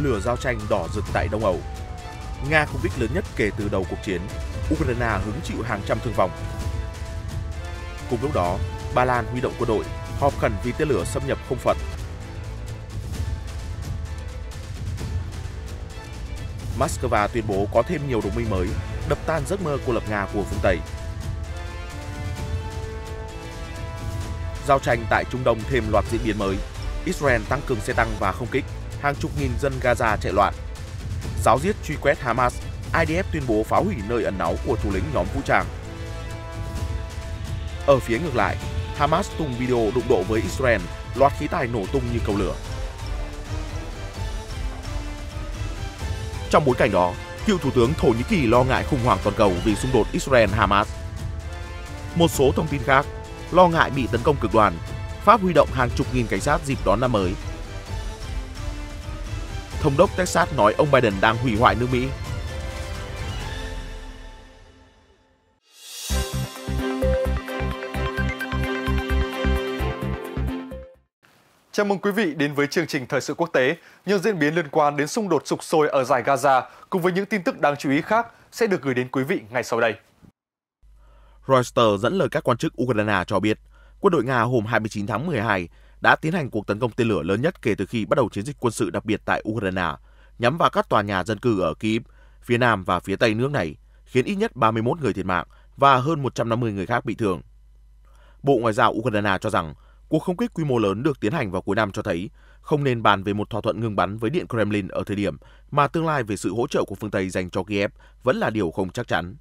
lửa giao tranh đỏ rực tại Đông Âu. Nga không kích lớn nhất kể từ đầu cuộc chiến, Ukraine hứng chịu hàng trăm thương vong. Cùng lúc đó, Ba Lan huy động quân đội, họp khẩn vì tên lửa xâm nhập không phận. Moscow tuyên bố có thêm nhiều đồng minh mới, đập tan giấc mơ cô lập Nga của phương Tây. Giao tranh tại Trung Đông thêm loạt diễn biến mới. Israel tăng cường xe tăng và không kích, hàng chục nghìn dân Gaza chạy loạn. Giáo giết truy quét Hamas, IDF tuyên bố phá hủy nơi ẩn náu của thủ lĩnh nhóm vũ trang. Ở phía ngược lại, Hamas tung video đụng độ với Israel, loạt khí tài nổ tung như cầu lửa. Trong bối cảnh đó, cựu thủ tướng Thổ Nhĩ Kỳ lo ngại khủng hoảng toàn cầu vì xung đột Israel-Hamas. Một số thông tin khác, lo ngại bị tấn công cực đoan, Pháp huy động hàng chục nghìn cảnh sát dịp đón năm mới Thống đốc Texas nói ông Biden đang hủy hoại nước Mỹ. Chào mừng quý vị đến với chương trình Thời sự quốc tế. Những diễn biến liên quan đến xung đột sục sôi ở giải Gaza cùng với những tin tức đáng chú ý khác sẽ được gửi đến quý vị ngay sau đây. Reuters dẫn lời các quan chức Ukraine cho biết, quân đội Nga hôm 29 tháng 12 đã tiến hành cuộc tấn công tên lửa lớn nhất kể từ khi bắt đầu chiến dịch quân sự đặc biệt tại Ukraine, nhắm vào các tòa nhà dân cư ở Kyiv, phía nam và phía tây nước này, khiến ít nhất 31 người thiệt mạng và hơn 150 người khác bị thương. Bộ Ngoại giao Ukraine cho rằng cuộc không kích quy mô lớn được tiến hành vào cuối năm cho thấy không nên bàn về một thỏa thuận ngừng bắn với Điện Kremlin ở thời điểm mà tương lai về sự hỗ trợ của phương Tây dành cho Kiev vẫn là điều không chắc chắn.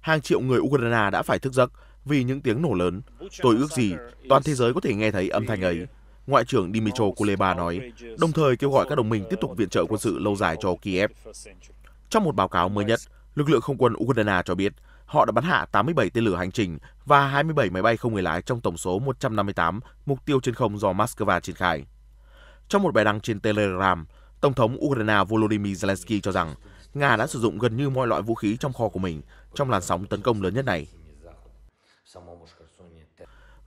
Hàng triệu người Ukraine đã phải thức giấc vì những tiếng nổ lớn, tôi ước gì toàn thế giới có thể nghe thấy âm thanh ấy. Ngoại trưởng Dmytro Kuleba nói, đồng thời kêu gọi các đồng minh tiếp tục viện trợ quân sự lâu dài cho Kiev. Trong một báo cáo mới nhất, lực lượng không quân Ukraine cho biết họ đã bắn hạ 87 tên lửa hành trình và 27 máy bay không người lái trong tổng số 158 mục tiêu trên không do Moscow triển khai. Trong một bài đăng trên Telegram, Tổng thống Ukraine Volodymyr Zelensky cho rằng Nga đã sử dụng gần như mọi loại vũ khí trong kho của mình trong làn sóng tấn công lớn nhất này.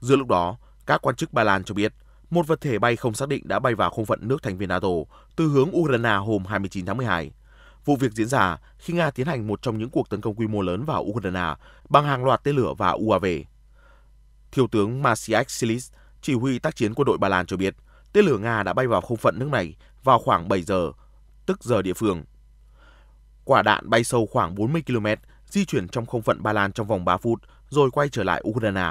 Giữa lúc đó, các quan chức Ba Lan cho biết một vật thể bay không xác định đã bay vào không phận nước thành viên NATO từ hướng Ukraine hôm 29 tháng 12. Vụ việc diễn ra khi Nga tiến hành một trong những cuộc tấn công quy mô lớn vào Ukraine bằng hàng loạt tên lửa và UAV. Thiếu tướng Maciek Silis, chỉ huy tác chiến quân đội Ba Lan cho biết, tên lửa Nga đã bay vào không phận nước này vào khoảng 7 giờ, tức giờ địa phương. Quả đạn bay sâu khoảng 40 km, di chuyển trong không phận Ba Lan trong vòng 3 phút rồi quay trở lại Ukraine.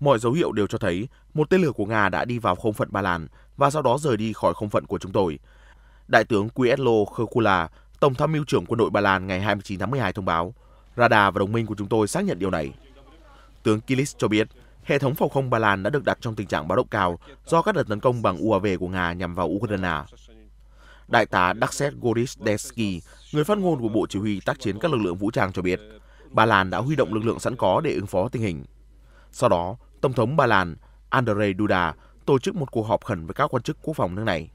Mọi dấu hiệu đều cho thấy một tên lửa của Nga đã đi vào không phận Ba Lan và sau đó rời đi khỏi không phận của chúng tôi. Đại tướng Quietlo Khurkula, Tổng tham mưu trưởng quân đội Ba Lan ngày 29 tháng 12 thông báo, radar và đồng minh của chúng tôi xác nhận điều này. Tướng Kilis cho biết, hệ thống phòng không Ba Lan đã được đặt trong tình trạng báo động cao do các đợt tấn công bằng UAV của Nga nhằm vào Ukraine. Đại tá Daxet Gorisdesky, người phát ngôn của Bộ Chỉ huy tác chiến các lực lượng vũ trang cho biết, Ba Lan đã huy động lực lượng sẵn có để ứng phó tình hình. Sau đó, Tổng thống Ba Lan Andrzej Duda tổ chức một cuộc họp khẩn với các quan chức quốc phòng nước này.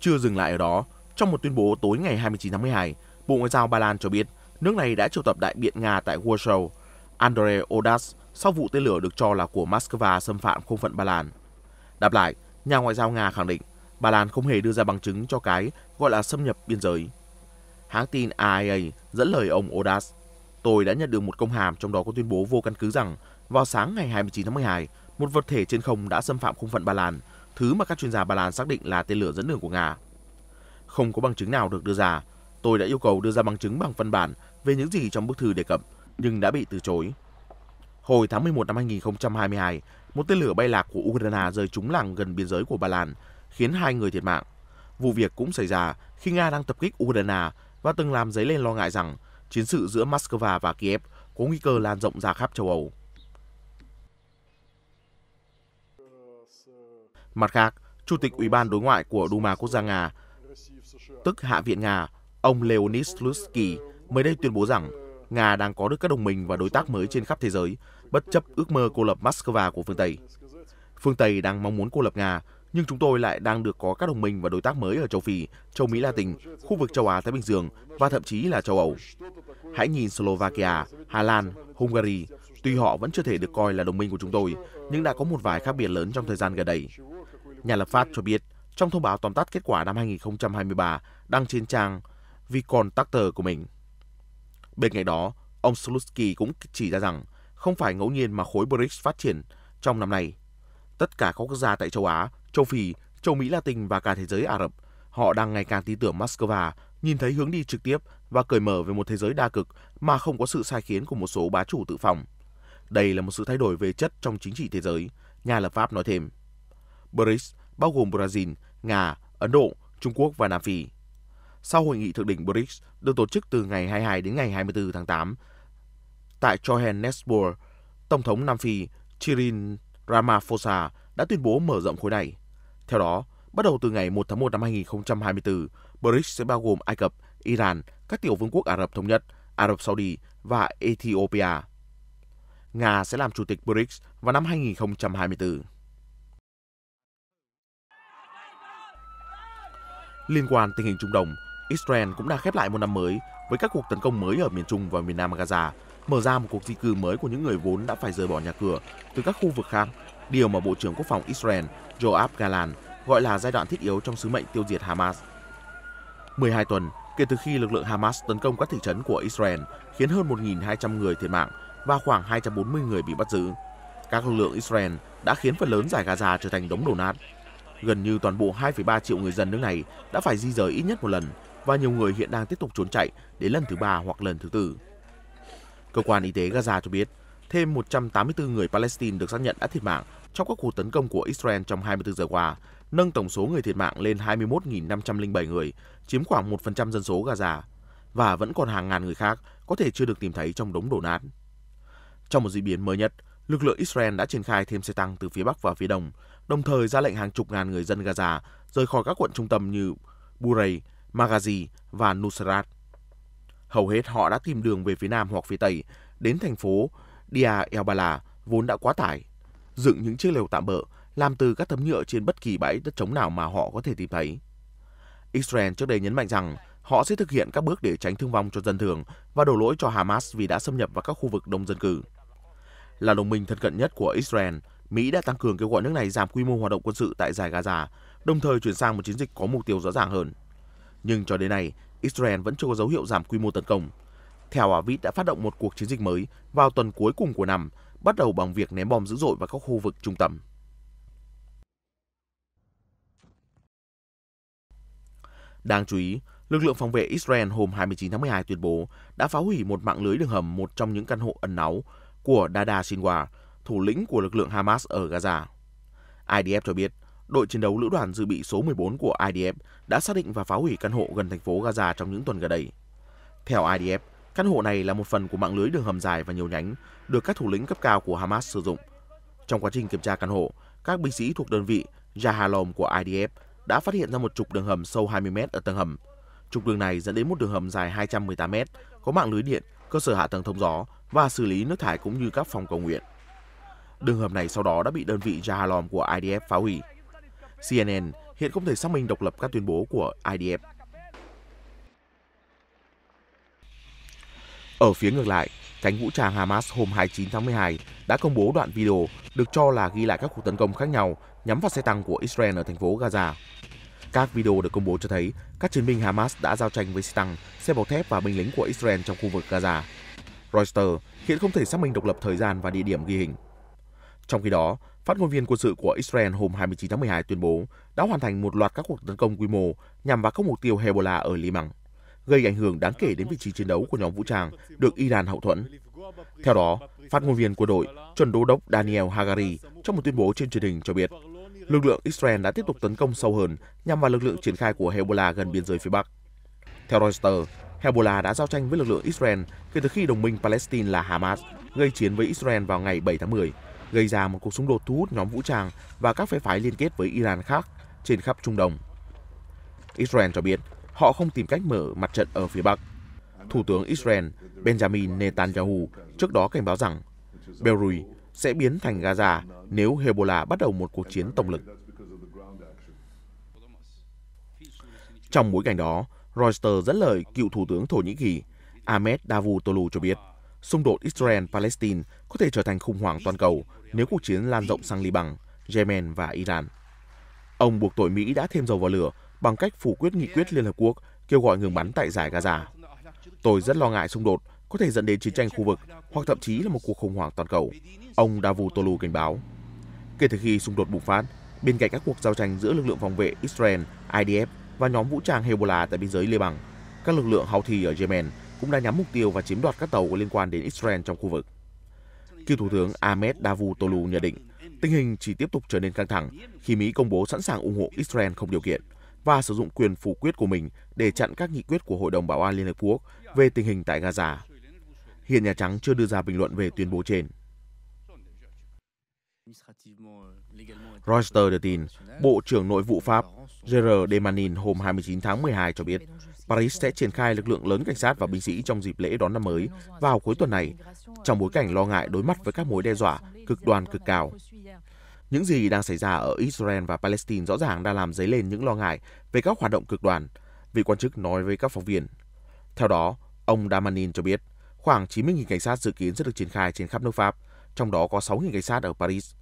Chưa dừng lại ở đó, trong một tuyên bố tối ngày 29 tháng 12, Bộ Ngoại giao Ba Lan cho biết nước này đã triệu tập đại biện Nga tại Warsaw, Andrei Odas, sau vụ tên lửa được cho là của Moscow xâm phạm không phận Ba Lan. Đáp lại, nhà ngoại giao Nga khẳng định Ba Lan không hề đưa ra bằng chứng cho cái gọi là xâm nhập biên giới. Hãng tin AIA dẫn lời ông Odas, tôi đã nhận được một công hàm trong đó có tuyên bố vô căn cứ rằng vào sáng ngày 29 tháng 12, một vật thể trên không đã xâm phạm không phận Ba Lan, thứ mà các chuyên gia Ba Lan xác định là tên lửa dẫn đường của Nga. Không có bằng chứng nào được đưa ra. Tôi đã yêu cầu đưa ra bằng chứng bằng văn bản về những gì trong bức thư đề cập, nhưng đã bị từ chối. Hồi tháng 11 năm 2022, một tên lửa bay lạc của Ukraine rơi trúng làng gần biên giới của Ba Lan, khiến hai người thiệt mạng. Vụ việc cũng xảy ra khi Nga đang tập kích Ukraine và từng làm dấy lên lo ngại rằng chiến sự giữa Moscow và Kiev có nguy cơ lan rộng ra khắp châu Âu. Mặt khác, Chủ tịch Ủy ban đối ngoại của Duma Quốc gia Nga, tức Hạ viện Nga, ông Leonid Slutsky mới đây tuyên bố rằng Nga đang có được các đồng minh và đối tác mới trên khắp thế giới, bất chấp ước mơ cô lập Moscow của phương Tây. Phương Tây đang mong muốn cô lập Nga nhưng chúng tôi lại đang được có các đồng minh và đối tác mới ở châu Phi, châu Mỹ Latin, khu vực châu Á Thái Bình Dương và thậm chí là châu Âu. Hãy nhìn Slovakia, Hà Lan, Hungary, tuy họ vẫn chưa thể được coi là đồng minh của chúng tôi, nhưng đã có một vài khác biệt lớn trong thời gian gần đây. Nhà lập pháp cho biết, trong thông báo tóm tắt kết quả năm 2023 đăng trên trang Vicontractor của mình. Bên cạnh đó, ông Slutsky cũng chỉ ra rằng không phải ngẫu nhiên mà khối BRICS phát triển trong năm nay. Tất cả các quốc gia tại châu Á châu Phi, châu Mỹ Latin và cả thế giới Ả Rập, họ đang ngày càng tin tưởng Moscow nhìn thấy hướng đi trực tiếp và cởi mở về một thế giới đa cực mà không có sự sai khiến của một số bá chủ tự phòng. Đây là một sự thay đổi về chất trong chính trị thế giới, nhà lập pháp nói thêm. BRICS bao gồm Brazil, Nga, Ấn Độ, Trung Quốc và Nam Phi. Sau hội nghị thượng đỉnh BRICS được tổ chức từ ngày 22 đến ngày 24 tháng 8 tại Johannesburg, Tổng thống Nam Phi Cyril Ramaphosa đã tuyên bố mở rộng khối này. Theo đó, bắt đầu từ ngày 1 tháng 1 năm 2024, BRICS sẽ bao gồm Ai Cập, Iran, các tiểu vương quốc Ả Rập Thống Nhất, Ả Rập Saudi và Ethiopia. Nga sẽ làm chủ tịch BRICS vào năm 2024. Liên quan tình hình Trung Đông, Israel cũng đã khép lại một năm mới với các cuộc tấn công mới ở miền Trung và miền Nam Gaza, mở ra một cuộc di cư mới của những người vốn đã phải rời bỏ nhà cửa từ các khu vực khác điều mà Bộ trưởng Quốc phòng Israel Joab Galan gọi là giai đoạn thiết yếu trong sứ mệnh tiêu diệt Hamas. 12 tuần kể từ khi lực lượng Hamas tấn công các thị trấn của Israel, khiến hơn 1.200 người thiệt mạng và khoảng 240 người bị bắt giữ. Các lực lượng Israel đã khiến phần lớn giải Gaza trở thành đống đổ nát. Gần như toàn bộ 2,3 triệu người dân nước này đã phải di rời ít nhất một lần và nhiều người hiện đang tiếp tục trốn chạy đến lần thứ ba hoặc lần thứ tư. Cơ quan y tế Gaza cho biết thêm 184 người Palestine được xác nhận đã thiệt mạng trong các cuộc tấn công của Israel trong 24 giờ qua, nâng tổng số người thiệt mạng lên 21.507 người, chiếm khoảng 1% dân số Gaza, và vẫn còn hàng ngàn người khác có thể chưa được tìm thấy trong đống đổ nát. Trong một diễn biến mới nhất, lực lượng Israel đã triển khai thêm xe tăng từ phía Bắc và phía Đông, đồng thời ra lệnh hàng chục ngàn người dân Gaza rời khỏi các quận trung tâm như Burey, Magazi và Nusrat. Hầu hết họ đã tìm đường về phía Nam hoặc phía Tây, đến thành phố Dia El Bala vốn đã quá tải. Dựng những chiếc lều tạm bỡ làm từ các tấm nhựa trên bất kỳ bãi đất trống nào mà họ có thể tìm thấy. Israel trước đây nhấn mạnh rằng họ sẽ thực hiện các bước để tránh thương vong cho dân thường và đổ lỗi cho Hamas vì đã xâm nhập vào các khu vực đông dân cư. Là đồng minh thân cận nhất của Israel, Mỹ đã tăng cường kêu gọi nước này giảm quy mô hoạt động quân sự tại giải Gaza, đồng thời chuyển sang một chiến dịch có mục tiêu rõ ràng hơn. Nhưng cho đến nay, Israel vẫn chưa có dấu hiệu giảm quy mô tấn công, theo Avit đã phát động một cuộc chiến dịch mới vào tuần cuối cùng của năm, bắt đầu bằng việc ném bom dữ dội vào các khu vực trung tâm. Đáng chú ý, lực lượng phòng vệ Israel hôm 29 tháng 12 tuyên bố đã phá hủy một mạng lưới đường hầm một trong những căn hộ ẩn náu của Dada Sinwar, thủ lĩnh của lực lượng Hamas ở Gaza. IDF cho biết, đội chiến đấu lữ đoàn dự bị số 14 của IDF đã xác định và phá hủy căn hộ gần thành phố Gaza trong những tuần gần đây. Theo IDF, Căn hộ này là một phần của mạng lưới đường hầm dài và nhiều nhánh được các thủ lĩnh cấp cao của Hamas sử dụng. Trong quá trình kiểm tra căn hộ, các binh sĩ thuộc đơn vị Jahalom của IDF đã phát hiện ra một trục đường hầm sâu 20 m ở tầng hầm. Trục đường này dẫn đến một đường hầm dài 218 m có mạng lưới điện, cơ sở hạ tầng thông gió và xử lý nước thải cũng như các phòng cầu nguyện. Đường hầm này sau đó đã bị đơn vị Jahalom của IDF phá hủy. CNN hiện không thể xác minh độc lập các tuyên bố của IDF. Ở phía ngược lại, cánh vũ trang Hamas hôm 29 tháng 12 đã công bố đoạn video được cho là ghi lại các cuộc tấn công khác nhau nhắm vào xe tăng của Israel ở thành phố Gaza. Các video được công bố cho thấy các chiến binh Hamas đã giao tranh với xe tăng, xe bọc thép và binh lính của Israel trong khu vực Gaza. Reuters hiện không thể xác minh độc lập thời gian và địa điểm ghi hình. Trong khi đó, phát ngôn viên quân sự của Israel hôm 29 tháng 12 tuyên bố đã hoàn thành một loạt các cuộc tấn công quy mô nhằm vào các mục tiêu Hezbollah ở Liban gây ảnh hưởng đáng kể đến vị trí chiến đấu của nhóm vũ trang được Iran hậu thuẫn. Theo đó, phát ngôn viên của đội, chuẩn đô đốc Daniel Hagari, trong một tuyên bố trên truyền hình cho biết, lực lượng Israel đã tiếp tục tấn công sâu hơn nhằm vào lực lượng triển khai của Hezbollah gần biên giới phía Bắc. Theo Reuters, Hezbollah đã giao tranh với lực lượng Israel kể từ khi đồng minh Palestine là Hamas gây chiến với Israel vào ngày 7 tháng 10, gây ra một cuộc xung đột thu hút nhóm vũ trang và các phe phái liên kết với Iran khác trên khắp Trung Đông. Israel cho biết họ không tìm cách mở mặt trận ở phía Bắc. Thủ tướng Israel Benjamin Netanyahu trước đó cảnh báo rằng Beirut sẽ biến thành Gaza nếu Hezbollah bắt đầu một cuộc chiến tổng lực. Trong bối cảnh đó, Reuters dẫn lời cựu Thủ tướng Thổ Nhĩ Kỳ Ahmed Davutoglu cho biết, xung đột Israel-Palestine có thể trở thành khủng hoảng toàn cầu nếu cuộc chiến lan rộng sang Liban, Yemen và Iran. Ông buộc tội Mỹ đã thêm dầu vào lửa bằng cách phủ quyết nghị quyết Liên Hợp Quốc kêu gọi ngừng bắn tại giải Gaza. Tôi rất lo ngại xung đột có thể dẫn đến chiến tranh khu vực hoặc thậm chí là một cuộc khủng hoảng toàn cầu, ông Davutoglu cảnh báo. Kể từ khi xung đột bùng phát, bên cạnh các cuộc giao tranh giữa lực lượng phòng vệ Israel, IDF và nhóm vũ trang Hezbollah tại biên giới Liban, các lực lượng Houthi ở Yemen cũng đã nhắm mục tiêu và chiếm đoạt các tàu có liên quan đến Israel trong khu vực. Cựu Thủ tướng Ahmed Davutoglu nhận định, tình hình chỉ tiếp tục trở nên căng thẳng khi Mỹ công bố sẵn sàng ủng hộ Israel không điều kiện – và sử dụng quyền phủ quyết của mình để chặn các nghị quyết của Hội đồng Bảo an Liên Hợp Quốc về tình hình tại Gaza. Hiện Nhà Trắng chưa đưa ra bình luận về tuyên bố trên. Reuters đưa tin, Bộ trưởng Nội vụ Pháp Gerard Demanin hôm 29 tháng 12 cho biết Paris sẽ triển khai lực lượng lớn cảnh sát và binh sĩ trong dịp lễ đón năm mới vào cuối tuần này, trong bối cảnh lo ngại đối mặt với các mối đe dọa cực đoan cực cao. Những gì đang xảy ra ở Israel và Palestine rõ ràng đã làm dấy lên những lo ngại về các hoạt động cực đoan, vị quan chức nói với các phóng viên. Theo đó, ông Damanin cho biết, khoảng 90.000 cảnh sát dự kiến sẽ được triển khai trên khắp nước Pháp, trong đó có 6.000 cảnh sát ở Paris.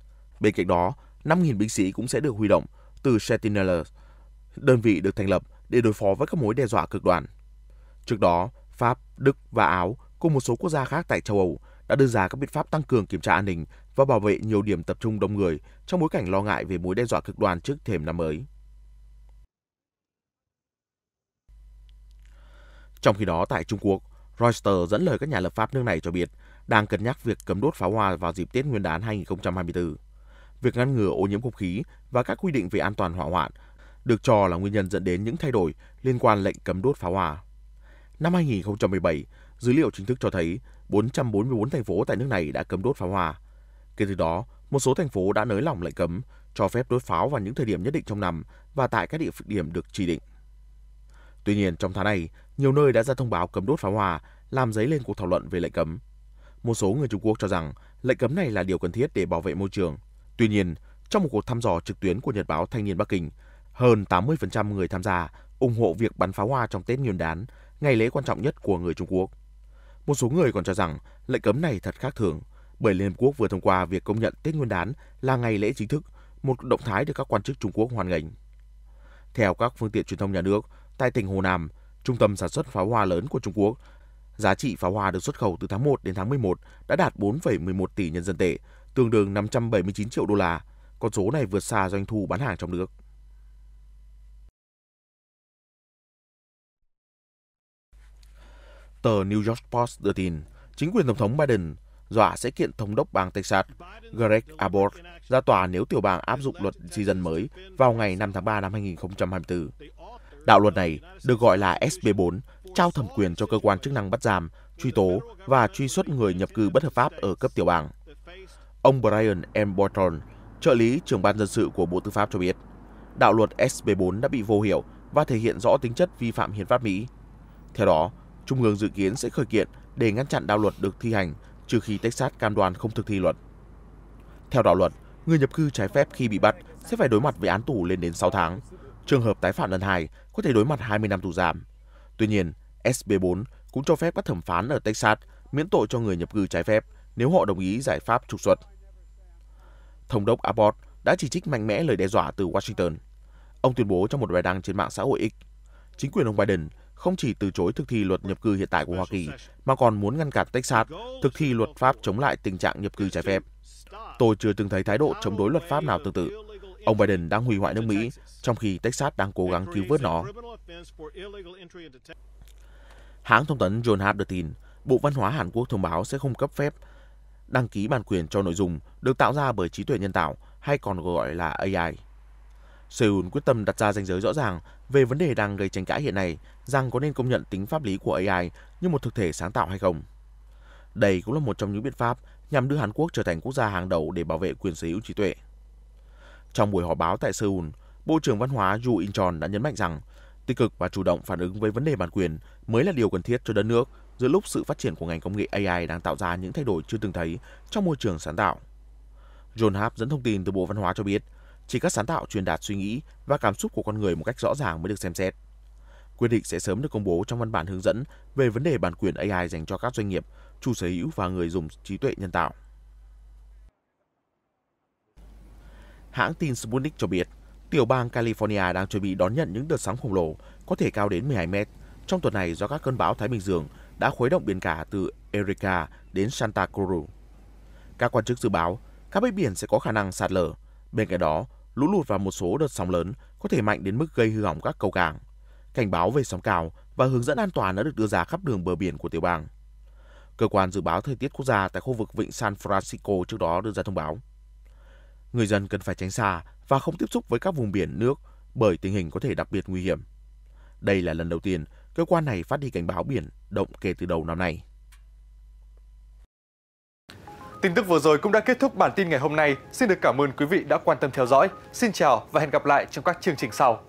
Bên cạnh đó, 5.000 binh sĩ cũng sẽ được huy động từ Sentinel, đơn vị được thành lập để đối phó với các mối đe dọa cực đoan. Trước đó, Pháp, Đức và Áo cùng một số quốc gia khác tại châu Âu đã đưa ra các biện pháp tăng cường kiểm tra an ninh và bảo vệ nhiều điểm tập trung đông người trong bối cảnh lo ngại về mối đe dọa cực đoan trước thềm năm mới. Trong khi đó, tại Trung Quốc, Reuters dẫn lời các nhà lập pháp nước này cho biết đang cân nhắc việc cấm đốt pháo hoa vào dịp Tết Nguyên đán 2024. Việc ngăn ngừa ô nhiễm không khí và các quy định về an toàn hỏa hoạn được cho là nguyên nhân dẫn đến những thay đổi liên quan lệnh cấm đốt pháo hoa. Năm 2017, dữ liệu chính thức cho thấy 444 thành phố tại nước này đã cấm đốt pháo hoa. Kể từ đó, một số thành phố đã nới lỏng lệnh cấm, cho phép đốt pháo vào những thời điểm nhất định trong năm và tại các địa điểm được chỉ định. Tuy nhiên, trong tháng này, nhiều nơi đã ra thông báo cấm đốt pháo hoa, làm dấy lên cuộc thảo luận về lệnh cấm. Một số người Trung Quốc cho rằng lệnh cấm này là điều cần thiết để bảo vệ môi trường. Tuy nhiên, trong một cuộc thăm dò trực tuyến của Nhật báo Thanh niên Bắc Kinh, hơn 80% người tham gia ủng hộ việc bắn pháo hoa trong Tết Nguyên đán, ngày lễ quan trọng nhất của người Trung Quốc. Một số người còn cho rằng lệnh cấm này thật khác thường, bởi Liên Hợp Quốc vừa thông qua việc công nhận Tết Nguyên đán là ngày lễ chính thức, một động thái được các quan chức Trung Quốc hoan nghênh. Theo các phương tiện truyền thông nhà nước, tại tỉnh Hồ Nam, trung tâm sản xuất pháo hoa lớn của Trung Quốc, giá trị pháo hoa được xuất khẩu từ tháng 1 đến tháng 11 đã đạt 4,11 tỷ nhân dân tệ, tương đương 579 triệu đô la. Con số này vượt xa doanh thu bán hàng trong nước. Tờ New York Post đưa tin, chính quyền Tổng thống Biden dọa sẽ kiện Thống đốc bang Texas Greg Abbott ra tòa nếu tiểu bang áp dụng luật di dân mới vào ngày 5 tháng 3 năm 2024. Đạo luật này được gọi là SB4, trao thẩm quyền cho cơ quan chức năng bắt giam, truy tố và truy xuất người nhập cư bất hợp pháp ở cấp tiểu bang. Ông Brian M. Bolton, trợ lý trưởng ban dân sự của Bộ Tư pháp cho biết, đạo luật SB4 đã bị vô hiệu và thể hiện rõ tính chất vi phạm hiến pháp Mỹ. Theo đó, Trung ương dự kiến sẽ khởi kiện để ngăn chặn đạo luật được thi hành trừ khi Texas cam đoan không thực thi luật. Theo đạo luật, người nhập cư trái phép khi bị bắt sẽ phải đối mặt với án tù lên đến 6 tháng. Trường hợp tái phạm lần hai có thể đối mặt 20 năm tù giam. Tuy nhiên, SB4 cũng cho phép các thẩm phán ở Texas miễn tội cho người nhập cư trái phép nếu họ đồng ý giải pháp trục xuất. Thống đốc Abbott đã chỉ trích mạnh mẽ lời đe dọa từ Washington. Ông tuyên bố trong một bài đăng trên mạng xã hội X, chính quyền ông Biden không chỉ từ chối thực thi luật nhập cư hiện tại của Hoa Kỳ, mà còn muốn ngăn cản Texas thực thi luật pháp chống lại tình trạng nhập cư trái phép. Tôi chưa từng thấy thái độ chống đối luật pháp nào tương tự. Ông Biden đang hủy hoại nước Mỹ, trong khi Texas đang cố gắng cứu vớt nó. Hãng thông tấn John Hap đưa tin, Bộ Văn hóa Hàn Quốc thông báo sẽ không cấp phép đăng ký bản quyền cho nội dung được tạo ra bởi trí tuệ nhân tạo hay còn gọi là AI. Seoul quyết tâm đặt ra ranh giới rõ ràng về vấn đề đang gây tranh cãi hiện nay rằng có nên công nhận tính pháp lý của AI như một thực thể sáng tạo hay không. Đây cũng là một trong những biện pháp nhằm đưa Hàn Quốc trở thành quốc gia hàng đầu để bảo vệ quyền sở hữu trí tuệ. Trong buổi họp báo tại Seoul, Bộ trưởng Văn hóa Yoo In-chon đã nhấn mạnh rằng tích cực và chủ động phản ứng với vấn đề bản quyền mới là điều cần thiết cho đất nước giữa lúc sự phát triển của ngành công nghệ AI đang tạo ra những thay đổi chưa từng thấy trong môi trường sáng tạo. John Hap dẫn thông tin từ Bộ Văn hóa cho biết, chỉ các sáng tạo truyền đạt suy nghĩ và cảm xúc của con người một cách rõ ràng mới được xem xét. Quyết định sẽ sớm được công bố trong văn bản hướng dẫn về vấn đề bản quyền AI dành cho các doanh nghiệp, chủ sở hữu và người dùng trí tuệ nhân tạo. Hãng tin Sputnik cho biết, tiểu bang California đang chuẩn bị đón nhận những đợt sóng khổng lồ có thể cao đến 12 mét trong tuần này do các cơn bão Thái Bình Dương đã khuấy động biển cả từ Erika đến Santa Cruz. Các quan chức dự báo, các bãi biển sẽ có khả năng sạt lở. Bên cạnh đó, lũ lụt và một số đợt sóng lớn có thể mạnh đến mức gây hư hỏng các cầu cảng. Cảnh báo về sóng cao và hướng dẫn an toàn đã được đưa ra khắp đường bờ biển của tiểu bang. Cơ quan dự báo thời tiết quốc gia tại khu vực vịnh San Francisco trước đó đưa ra thông báo. Người dân cần phải tránh xa và không tiếp xúc với các vùng biển nước bởi tình hình có thể đặc biệt nguy hiểm. Đây là lần đầu tiên cơ quan này phát đi cảnh báo biển động kể từ đầu năm nay. Tin tức vừa rồi cũng đã kết thúc bản tin ngày hôm nay. Xin được cảm ơn quý vị đã quan tâm theo dõi. Xin chào và hẹn gặp lại trong các chương trình sau.